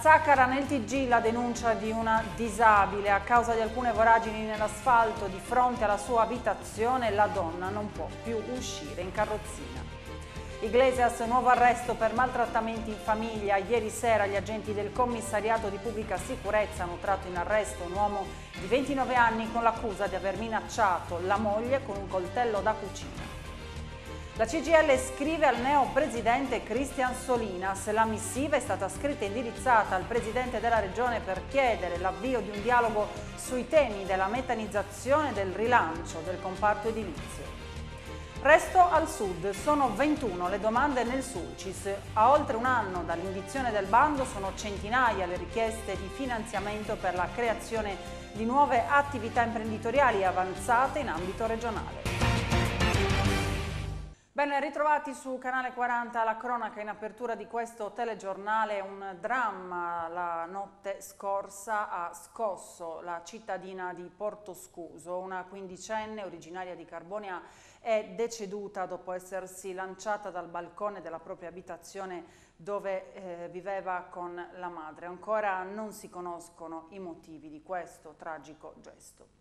Zaccara nel TG la denuncia di una disabile. A causa di alcune voragini nell'asfalto di fronte alla sua abitazione la donna non può più uscire in carrozzina. Iglesias nuovo arresto per maltrattamenti in famiglia. Ieri sera gli agenti del commissariato di pubblica sicurezza hanno tratto in arresto un uomo di 29 anni con l'accusa di aver minacciato la moglie con un coltello da cucina. La CGL scrive al neo presidente Cristian Solinas. La missiva è stata scritta e indirizzata al presidente della regione per chiedere l'avvio di un dialogo sui temi della metanizzazione e del rilancio del comparto edilizio. Resto al sud, sono 21 le domande nel Sulcis. A oltre un anno dall'indizione del bando sono centinaia le richieste di finanziamento per la creazione di nuove attività imprenditoriali avanzate in ambito regionale. Ben ritrovati su Canale 40 la cronaca in apertura di questo telegiornale, un dramma la notte scorsa ha scosso la cittadina di Porto Scuso, una quindicenne originaria di Carbonia è deceduta dopo essersi lanciata dal balcone della propria abitazione dove eh, viveva con la madre. Ancora non si conoscono i motivi di questo tragico gesto.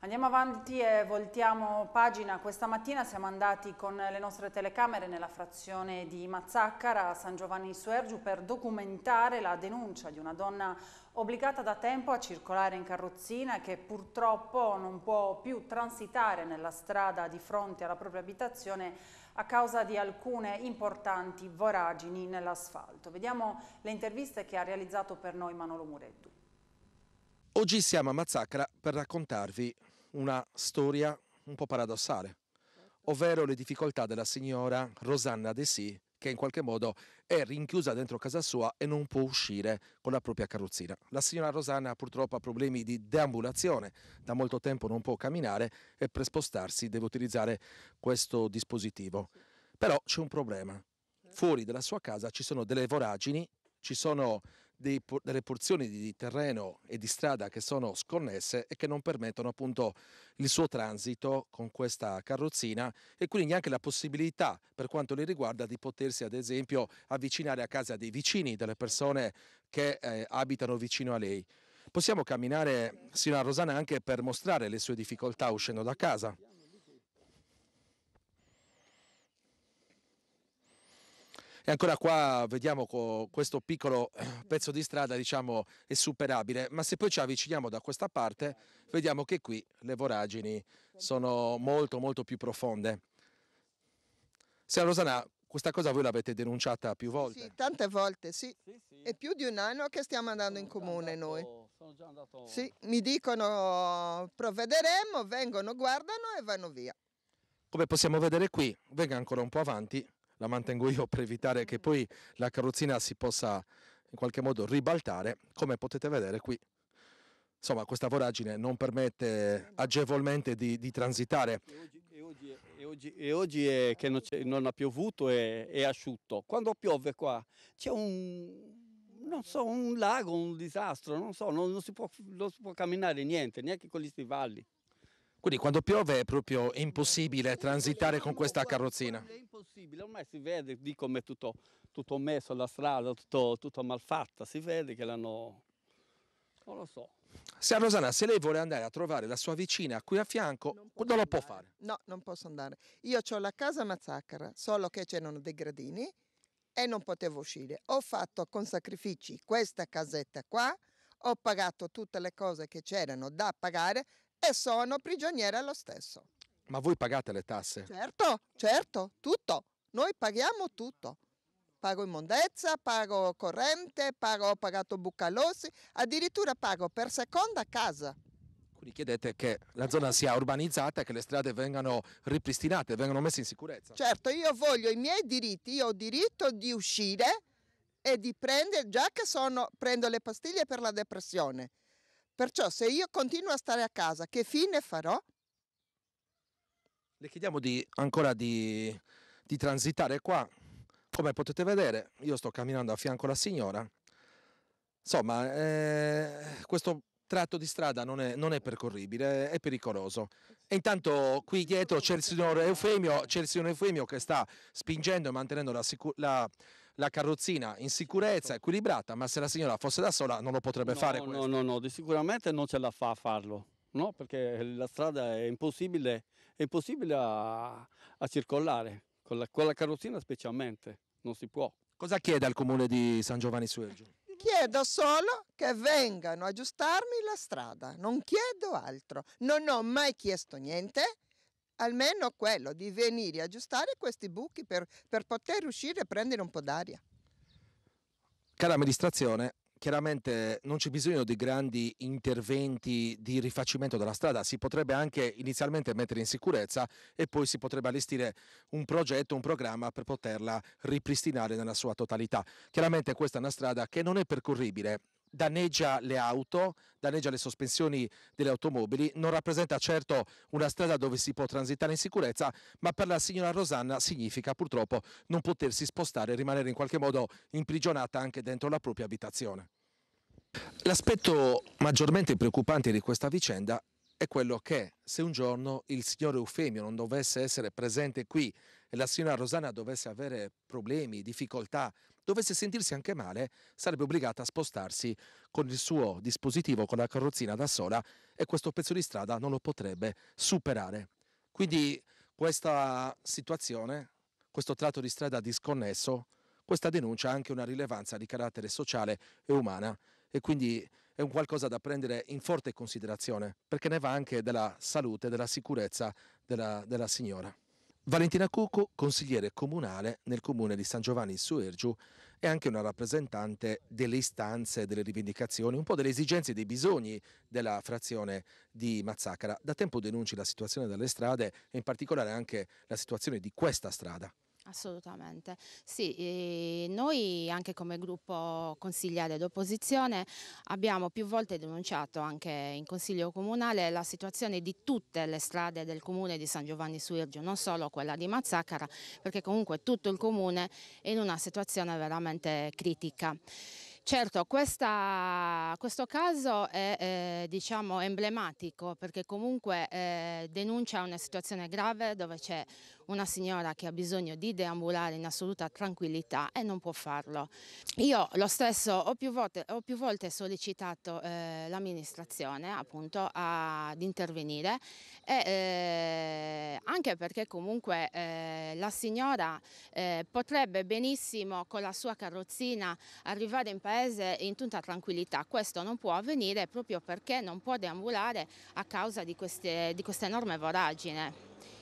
Andiamo avanti e voltiamo pagina. Questa mattina siamo andati con le nostre telecamere nella frazione di Mazzaccara a San Giovanni Suergiu per documentare la denuncia di una donna obbligata da tempo a circolare in carrozzina che purtroppo non può più transitare nella strada di fronte alla propria abitazione a causa di alcune importanti voragini nell'asfalto. Vediamo le interviste che ha realizzato per noi Manolo Mureddu. Oggi siamo a Mazzacra per raccontarvi una storia un po' paradossale, ovvero le difficoltà della signora Rosanna Desi, che in qualche modo è rinchiusa dentro casa sua e non può uscire con la propria carrozzina. La signora Rosanna purtroppo ha problemi di deambulazione, da molto tempo non può camminare e per spostarsi deve utilizzare questo dispositivo. Però c'è un problema. Fuori dalla sua casa ci sono delle voragini, ci sono dei, delle porzioni di terreno e di strada che sono sconnesse e che non permettono appunto il suo transito con questa carrozzina e quindi neanche la possibilità per quanto le riguarda di potersi ad esempio avvicinare a casa dei vicini, delle persone che eh, abitano vicino a lei. Possiamo camminare sino a Rosana anche per mostrare le sue difficoltà uscendo da casa. E ancora qua vediamo co- questo piccolo eh, pezzo di strada, diciamo, è superabile, ma se poi ci avviciniamo da questa parte, vediamo che qui le voragini sono molto molto più profonde. Sia Rosana, questa cosa voi l'avete denunciata più volte? Sì, tante volte, sì. sì, sì. È più di un anno che stiamo andando in comune andato, noi. Sono già andato... Sì, mi dicono provvederemo, vengono, guardano e vanno via. Come possiamo vedere qui, venga ancora un po' avanti, la mantengo io per evitare che poi la carrozzina si possa in qualche modo ribaltare, come potete vedere qui. Insomma, questa voragine non permette agevolmente di, di transitare. E oggi, e oggi, e oggi è che non, non, ha piovuto e è asciutto. Quando piove qua c'è un, non so, un lago, un disastro, non so, non, non, si, può, non si può camminare niente, neanche con gli stivali. Quindi quando piove è proprio impossibile transitare con questa carrozzina. È impossibile, ormai si vede di come è tutto, tutto, messo la strada, tutto, tutto malfatta, si vede che l'hanno... non lo so. Se Rosana, se lei vuole andare a trovare la sua vicina qui a fianco, non, non lo può fare? No, non posso andare. Io ho la casa Mazzacara, solo che c'erano dei gradini e non potevo uscire. Ho fatto con sacrifici questa casetta qua, ho pagato tutte le cose che c'erano da pagare e sono prigioniera lo stesso. Ma voi pagate le tasse? Certo, certo, tutto. Noi paghiamo tutto. Pago immondezza, pago corrente, pago, ho pagato buccalossi, addirittura pago per seconda casa. Quindi chiedete che la zona sia urbanizzata e che le strade vengano ripristinate, vengano messe in sicurezza. Certo, io voglio i miei diritti, io ho diritto di uscire e di prendere, già che sono, prendo le pastiglie per la depressione, Perciò se io continuo a stare a casa, che fine farò? Le chiediamo di, ancora di, di transitare qua. Come potete vedere, io sto camminando a fianco alla signora. Insomma, eh, questo tratto di strada non è, non è, percorribile, è pericoloso. E intanto qui dietro c'è il signor Eufemio, il signor Eufemio che sta spingendo e mantenendo la, sicurezza la carrozzina in sicurezza, certo. equilibrata, ma se la signora fosse da sola non lo potrebbe no, fare. No, questo. no, no, sicuramente non ce la fa a farlo, no? perché la strada è impossibile, è impossibile a, a circolare, con la, con la, carrozzina specialmente, non si può. Cosa chiede al comune di San Giovanni Suergio? Chiedo solo che vengano a aggiustarmi la strada, non chiedo altro, non ho mai chiesto niente, almeno quello di venire a aggiustare questi buchi per, per poter uscire e prendere un po' d'aria. Cara amministrazione, chiaramente non c'è bisogno di grandi interventi di rifacimento della strada, si potrebbe anche inizialmente mettere in sicurezza e poi si potrebbe allestire un progetto, un programma per poterla ripristinare nella sua totalità. Chiaramente questa è una strada che non è percorribile, danneggia le auto, danneggia le sospensioni delle automobili, non rappresenta certo una strada dove si può transitare in sicurezza, ma per la signora Rosanna significa purtroppo non potersi spostare e rimanere in qualche modo imprigionata anche dentro la propria abitazione. L'aspetto maggiormente preoccupante di questa vicenda è quello che se un giorno il signore Eufemio non dovesse essere presente qui e la signora Rosanna dovesse avere problemi, difficoltà dovesse sentirsi anche male, sarebbe obbligata a spostarsi con il suo dispositivo, con la carrozzina da sola e questo pezzo di strada non lo potrebbe superare. Quindi questa situazione, questo tratto di strada disconnesso, questa denuncia ha anche una rilevanza di carattere sociale e umana e quindi è un qualcosa da prendere in forte considerazione perché ne va anche della salute, della sicurezza della, della signora. Valentina Cucu, consigliere comunale nel comune di San Giovanni Suergiu, è anche una rappresentante delle istanze, delle rivendicazioni, un po' delle esigenze e dei bisogni della frazione di Mazzacara. Da tempo denunci la situazione delle strade e in particolare anche la situazione di questa strada. Assolutamente, sì, ehm, noi anche come gruppo consigliere d'opposizione abbiamo più volte denunciato anche in consiglio comunale la situazione di tutte le strade del comune di San Giovanni Suirgio, non solo quella di Mazzacara, perché comunque tutto il comune è in una situazione veramente critica. Certo, questa, questo caso è eh, diciamo emblematico perché comunque eh, denuncia una situazione grave dove c'è una signora che ha bisogno di deambulare in assoluta tranquillità e non può farlo. Io lo stesso ho più volte, ho più volte sollecitato eh, l'amministrazione appunto ad intervenire e, eh, anche perché comunque eh, la signora eh, potrebbe benissimo con la sua carrozzina arrivare in paese in tutta tranquillità. Questo non può avvenire proprio perché non può deambulare a causa di, queste, di questa enorme voragine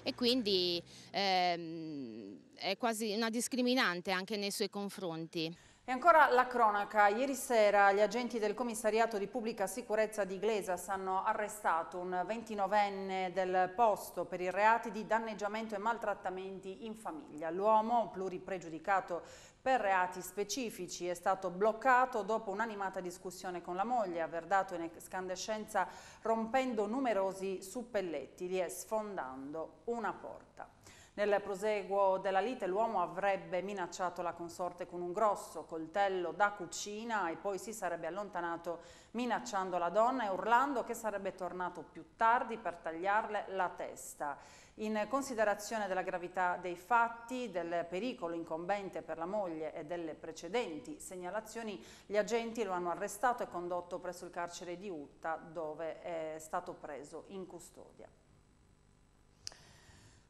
e quindi ehm, è quasi una discriminante anche nei suoi confronti. E ancora la cronaca. Ieri sera gli agenti del commissariato di pubblica sicurezza di Glesas hanno arrestato un 29enne del posto per i reati di danneggiamento e maltrattamenti in famiglia. L'uomo, pluripregiudicato per reati specifici, è stato bloccato dopo un'animata discussione con la moglie, aver dato in escandescenza rompendo numerosi suppelletti, gli è sfondando una porta. Nel proseguo della lite l'uomo avrebbe minacciato la consorte con un grosso coltello da cucina e poi si sarebbe allontanato minacciando la donna e urlando che sarebbe tornato più tardi per tagliarle la testa. In considerazione della gravità dei fatti, del pericolo incombente per la moglie e delle precedenti segnalazioni, gli agenti lo hanno arrestato e condotto presso il carcere di Utta dove è stato preso in custodia.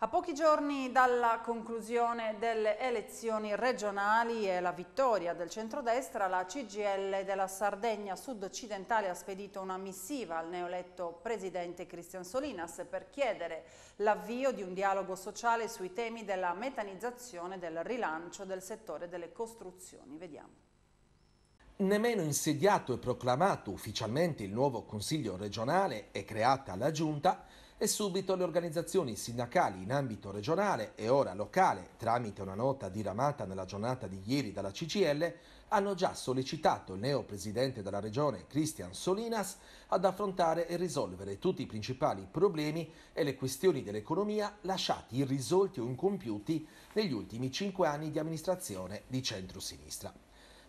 A pochi giorni dalla conclusione delle elezioni regionali e la vittoria del centrodestra, la CGL della Sardegna sud-occidentale ha spedito una missiva al neoletto presidente Cristian Solinas per chiedere l'avvio di un dialogo sociale sui temi della metanizzazione e del rilancio del settore delle costruzioni. Vediamo. Nemmeno insediato e proclamato ufficialmente il nuovo Consiglio regionale e creata la Giunta, e subito le organizzazioni sindacali in ambito regionale e ora locale, tramite una nota diramata nella giornata di ieri dalla CCL, hanno già sollecitato il neo presidente della regione Cristian Solinas ad affrontare e risolvere tutti i principali problemi e le questioni dell'economia lasciati irrisolti o incompiuti negli ultimi cinque anni di amministrazione di centrosinistra.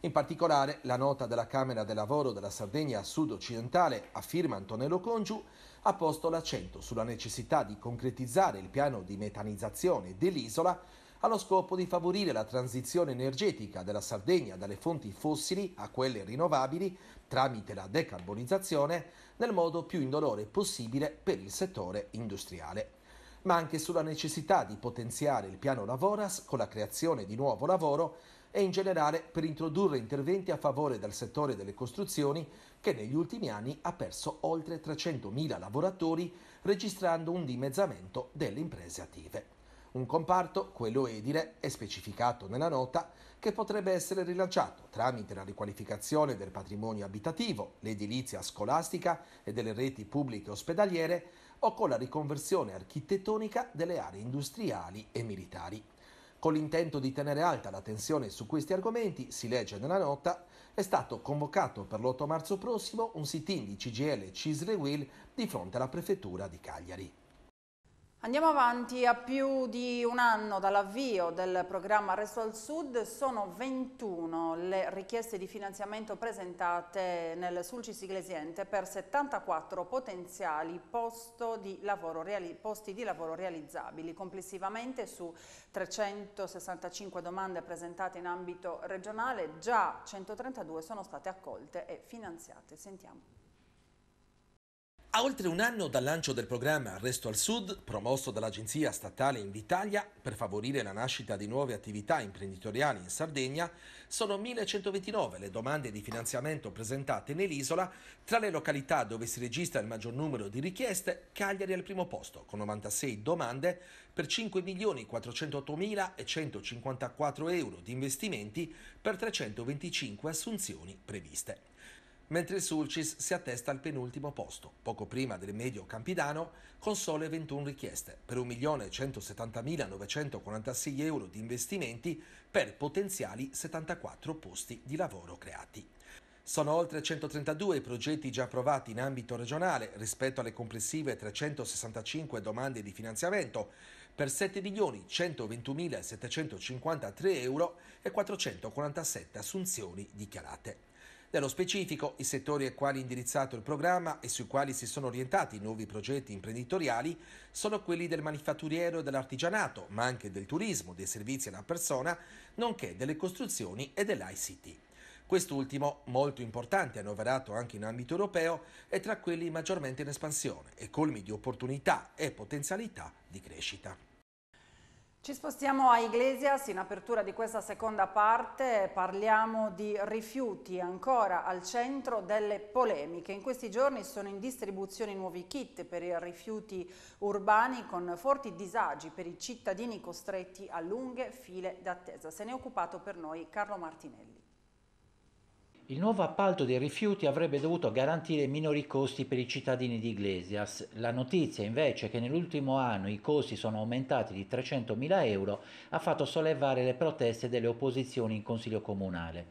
In particolare, la nota della Camera del Lavoro della Sardegna Sud-Occidentale, a firma Antonello Congiu, ha posto l'accento sulla necessità di concretizzare il piano di metanizzazione dell'isola allo scopo di favorire la transizione energetica della Sardegna dalle fonti fossili a quelle rinnovabili tramite la decarbonizzazione nel modo più indolore possibile per il settore industriale ma anche sulla necessità di potenziare il piano Lavoras con la creazione di nuovo lavoro e in generale per introdurre interventi a favore del settore delle costruzioni che negli ultimi anni ha perso oltre 300.000 lavoratori registrando un dimezzamento delle imprese attive. Un comparto, quello edile, è specificato nella nota, che potrebbe essere rilanciato tramite la riqualificazione del patrimonio abitativo, l'edilizia scolastica e delle reti pubbliche ospedaliere o con la riconversione architettonica delle aree industriali e militari. Con l'intento di tenere alta la tensione su questi argomenti, si legge nella nota, è stato convocato per l'8 marzo prossimo un sit-in di CGL Cisle Will di fronte alla prefettura di Cagliari. Andiamo avanti, a più di un anno dall'avvio del programma Resto al Sud sono 21 le richieste di finanziamento presentate nel Sulcis Iglesiente per 74 potenziali di lavoro, posti di lavoro realizzabili. Complessivamente su 365 domande presentate in ambito regionale già 132 sono state accolte e finanziate. Sentiamo. A oltre un anno dal lancio del programma Resto al Sud, promosso dall'Agenzia Statale Invitalia per favorire la nascita di nuove attività imprenditoriali in Sardegna, sono 1129 le domande di finanziamento presentate nell'isola. Tra le località dove si registra il maggior numero di richieste, Cagliari è al primo posto, con 96 domande per 5.408.154 euro di investimenti per 325 assunzioni previste mentre il Sulcis si attesta al penultimo posto, poco prima del medio Campidano, con sole 21 richieste per 1.170.946 euro di investimenti per potenziali 74 posti di lavoro creati. Sono oltre 132 i progetti già approvati in ambito regionale rispetto alle complessive 365 domande di finanziamento per 7.121.753 euro e 447 assunzioni dichiarate. Nello specifico, i settori ai quali è indirizzato il programma e sui quali si sono orientati i nuovi progetti imprenditoriali sono quelli del manifatturiero e dell'artigianato, ma anche del turismo, dei servizi alla persona, nonché delle costruzioni e dell'ICT. Quest'ultimo, molto importante e annoverato anche in ambito europeo, è tra quelli maggiormente in espansione e colmi di opportunità e potenzialità di crescita. Ci spostiamo a Iglesias, in apertura di questa seconda parte parliamo di rifiuti ancora al centro delle polemiche. In questi giorni sono in distribuzione nuovi kit per i rifiuti urbani con forti disagi per i cittadini costretti a lunghe file d'attesa. Se ne è occupato per noi Carlo Martinelli. Il nuovo appalto dei rifiuti avrebbe dovuto garantire minori costi per i cittadini di Iglesias. La notizia invece che nell'ultimo anno i costi sono aumentati di 300.000 euro ha fatto sollevare le proteste delle opposizioni in Consiglio Comunale.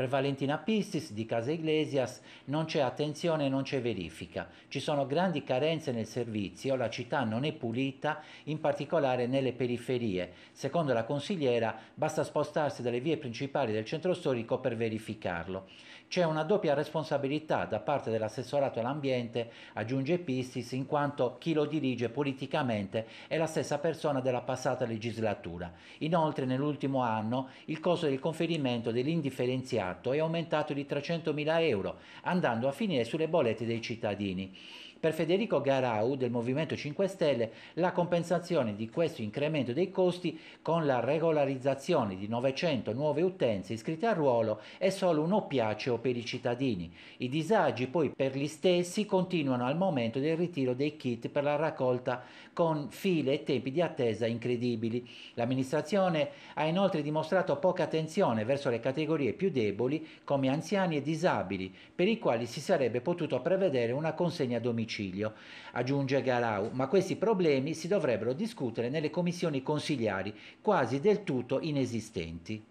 Per Valentina Pistis di Casa Iglesias non c'è attenzione, non c'è verifica. Ci sono grandi carenze nel servizio, la città non è pulita, in particolare nelle periferie. Secondo la consigliera basta spostarsi dalle vie principali del centro storico per verificarlo. C'è una doppia responsabilità da parte dell'assessorato all'ambiente, aggiunge Pistis, in quanto chi lo dirige politicamente è la stessa persona della passata legislatura. Inoltre nell'ultimo anno il costo del conferimento dell'indifferenziato contratto è aumentato di 300.000 euro, andando a finire sulle bollette dei cittadini. Per Federico Garau del Movimento 5 Stelle la compensazione di questo incremento dei costi con la regolarizzazione di 900 nuove utenze iscritte a ruolo è solo un oppiaceo per i cittadini. I disagi poi per gli stessi continuano al momento del ritiro dei kit per la raccolta con file e tempi di attesa incredibili. L'amministrazione ha inoltre dimostrato poca attenzione verso le categorie più deboli come anziani e disabili per i quali si sarebbe potuto prevedere una consegna domiciliare domicilio, aggiunge Garau, ma questi problemi si dovrebbero discutere nelle commissioni consigliari, quasi del tutto inesistenti.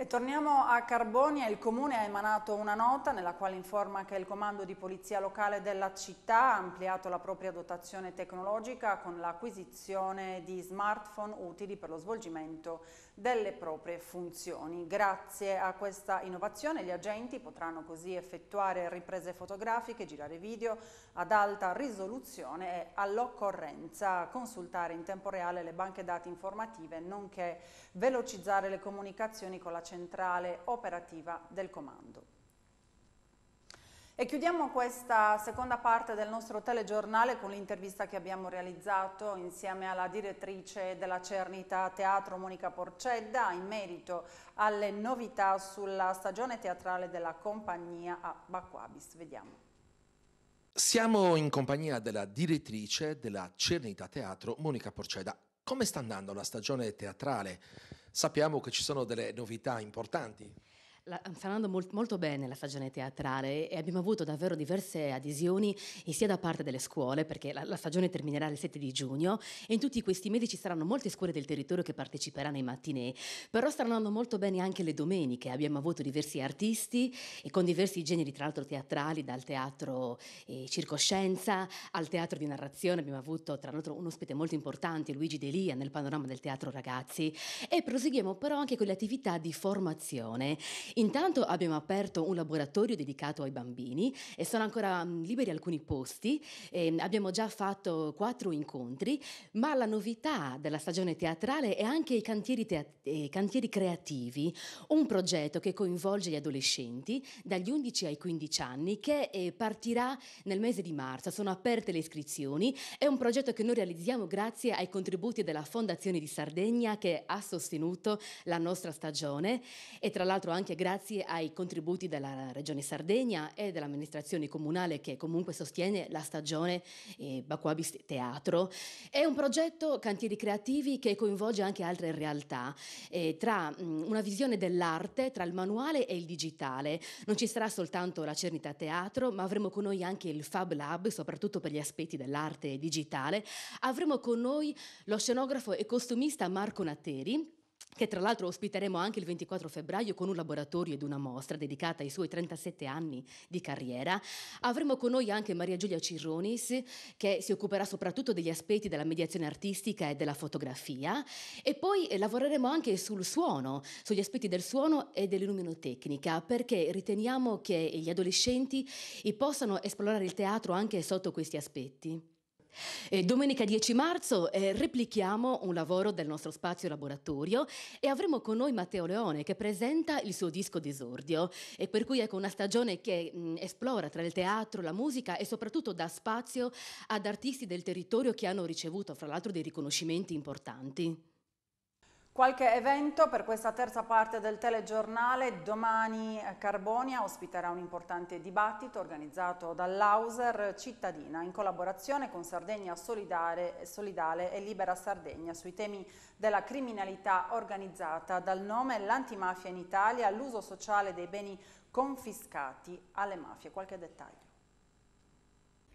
E torniamo a Carbonia, il comune ha emanato una nota nella quale informa che il comando di polizia locale della città ha ampliato la propria dotazione tecnologica con l'acquisizione di smartphone utili per lo svolgimento delle proprie funzioni. Grazie a questa innovazione gli agenti potranno così effettuare riprese fotografiche, girare video ad alta risoluzione e all'occorrenza consultare in tempo reale le banche dati informative nonché velocizzare le comunicazioni con la centrale operativa del comando. E chiudiamo questa seconda parte del nostro telegiornale con l'intervista che abbiamo realizzato insieme alla direttrice della Cernita Teatro Monica Porcedda in merito alle novità sulla stagione teatrale della compagnia a Baquabis. Vediamo. Siamo in compagnia della direttrice della Cernita Teatro Monica Porceda. Come sta andando la stagione teatrale? Sappiamo che ci sono delle novità importanti la, andando eh, molt, molto bene la stagione teatrale e abbiamo avuto davvero diverse adesioni eh, sia da parte delle scuole, perché la, la, stagione terminerà il 7 di giugno e in tutti questi mesi ci saranno molte scuole del territorio che parteciperanno ai mattinee, però stanno andando molto bene anche le domeniche, abbiamo avuto diversi artisti e con diversi generi tra l'altro teatrali, dal teatro eh, circoscienza al teatro di narrazione, abbiamo avuto tra l'altro un ospite molto importante, Luigi Delia, nel panorama del teatro ragazzi e proseguiamo però anche con le attività di formazione Intanto abbiamo aperto un laboratorio dedicato ai bambini e sono ancora mm, liberi alcuni posti. E ehm, abbiamo già fatto quattro incontri, ma la novità della stagione teatrale è anche i cantieri, teat- i eh, cantieri creativi, un progetto che coinvolge gli adolescenti dagli 11 ai 15 anni che eh, partirà nel mese di marzo. Sono aperte le iscrizioni. È un progetto che noi realizziamo grazie ai contributi della Fondazione di Sardegna che ha sostenuto la nostra stagione e tra l'altro anche grazie ai contributi della Regione Sardegna e dell'amministrazione comunale che comunque sostiene la stagione eh, Bacuabis Teatro. È un progetto Cantieri Creativi che coinvolge anche altre realtà, eh, tra mh, mm, una visione dell'arte, tra il manuale e il digitale. Non ci sarà soltanto la Cernita Teatro, ma avremo con noi anche il Fab Lab, soprattutto per gli aspetti dell'arte digitale. Avremo con noi lo scenografo e costumista Marco Natteri che tra l'altro ospiteremo anche il 24 febbraio con un laboratorio ed una mostra dedicata ai suoi 37 anni di carriera. Avremo con noi anche Maria Giulia Cirronis che si occuperà soprattutto degli aspetti della mediazione artistica e della fotografia e poi eh, lavoreremo anche sul suono, sugli aspetti del suono e dell'illuminotecnica perché riteniamo che gli adolescenti eh, possano esplorare il teatro anche sotto questi aspetti. E domenica 10 marzo eh, replichiamo un lavoro del nostro spazio laboratorio e avremo con noi Matteo Leone che presenta il suo disco d'esordio e per cui ecco una stagione che mh, mm, esplora tra il teatro, la musica e soprattutto dà spazio ad artisti del territorio che hanno ricevuto fra l'altro dei riconoscimenti importanti. Qualche evento per questa terza parte del telegiornale. Domani eh, Carbonia ospiterà un importante dibattito organizzato dall'Auser Cittadina in collaborazione con Sardegna Solidare, Solidale e Libera Sardegna sui temi della criminalità organizzata dal nome L'antimafia in Italia, l'uso sociale dei beni confiscati alle mafie. Qualche dettaglio.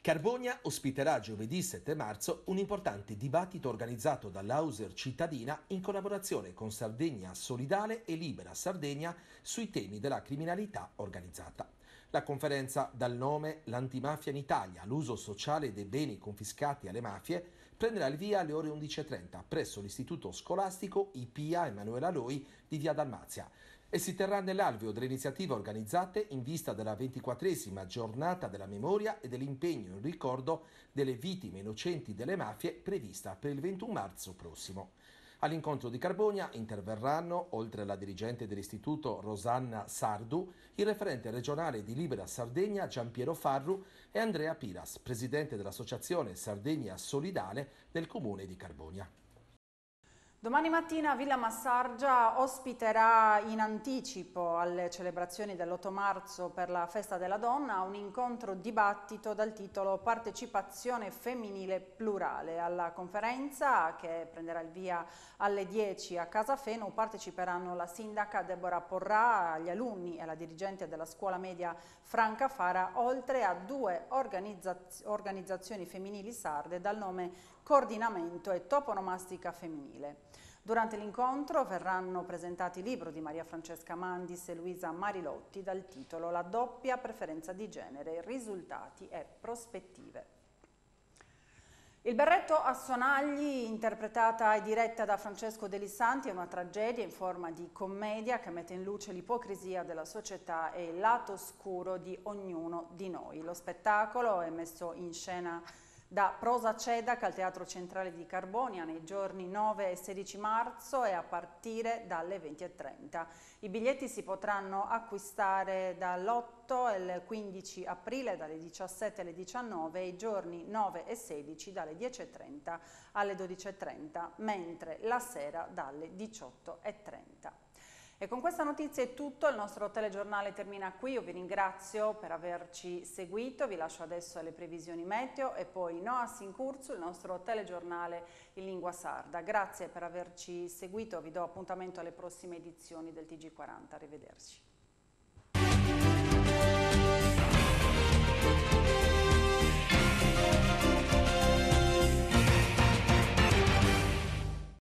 Carbonia ospiterà giovedì 7 marzo un importante dibattito organizzato dall'Auser cittadina in collaborazione con Sardegna Solidale e Libera Sardegna sui temi della criminalità organizzata. La conferenza dal nome L'antimafia in Italia, l'uso sociale dei beni confiscati alle mafie, prenderà il via alle ore 11.30 presso l'istituto scolastico IPA Emanuela Loi di Via Dalmazia e si terrà nell'alveo delle iniziative organizzate in vista della 24esima giornata della memoria e dell'impegno in ricordo delle vittime innocenti delle mafie prevista per il 21 marzo prossimo. All'incontro di Carbonia interverranno, oltre alla dirigente dell'istituto Rosanna Sardu, il referente regionale di Libera Sardegna Giampiero Farru e Andrea Piras, presidente dell'associazione Sardegna Solidale del comune di Carbonia. Domani mattina Villa Massargia ospiterà in anticipo alle celebrazioni dell'8 marzo per la Festa della Donna un incontro dibattito dal titolo Partecipazione femminile plurale. Alla conferenza che prenderà il via alle 10 a Casa Feno parteciperanno la sindaca Deborah Porrà, gli alunni e la dirigente della scuola media Franca Fara, oltre a due organizzaz organizzazioni femminili sarde dal nome Coordinamento e Toponomastica Femminile. Durante l'incontro verranno presentati il libro di Maria Francesca Mandis e Luisa Marilotti dal titolo La doppia preferenza di genere, risultati e prospettive. Il berretto a sonagli, interpretata e diretta da Francesco Delissanti, è una tragedia in forma di commedia che mette in luce l'ipocrisia della società e il lato scuro di ognuno di noi. Lo spettacolo è messo in scena da Prosa Cedac al Teatro Centrale di Carbonia nei giorni 9 e 16 marzo e a partire dalle 20.30. I biglietti si potranno acquistare dall'8 e il 15 aprile dalle 17 alle 19 e i giorni 9 e 16 dalle 10.30 alle 12.30, mentre la sera dalle 18.30. E con questa notizia è tutto, il nostro telegiornale termina qui, io vi ringrazio per averci seguito, vi lascio adesso alle previsioni meteo e poi Noas in Curso, il nostro telegiornale in lingua sarda. Grazie per averci seguito, vi do appuntamento alle prossime edizioni del TG40, arrivederci.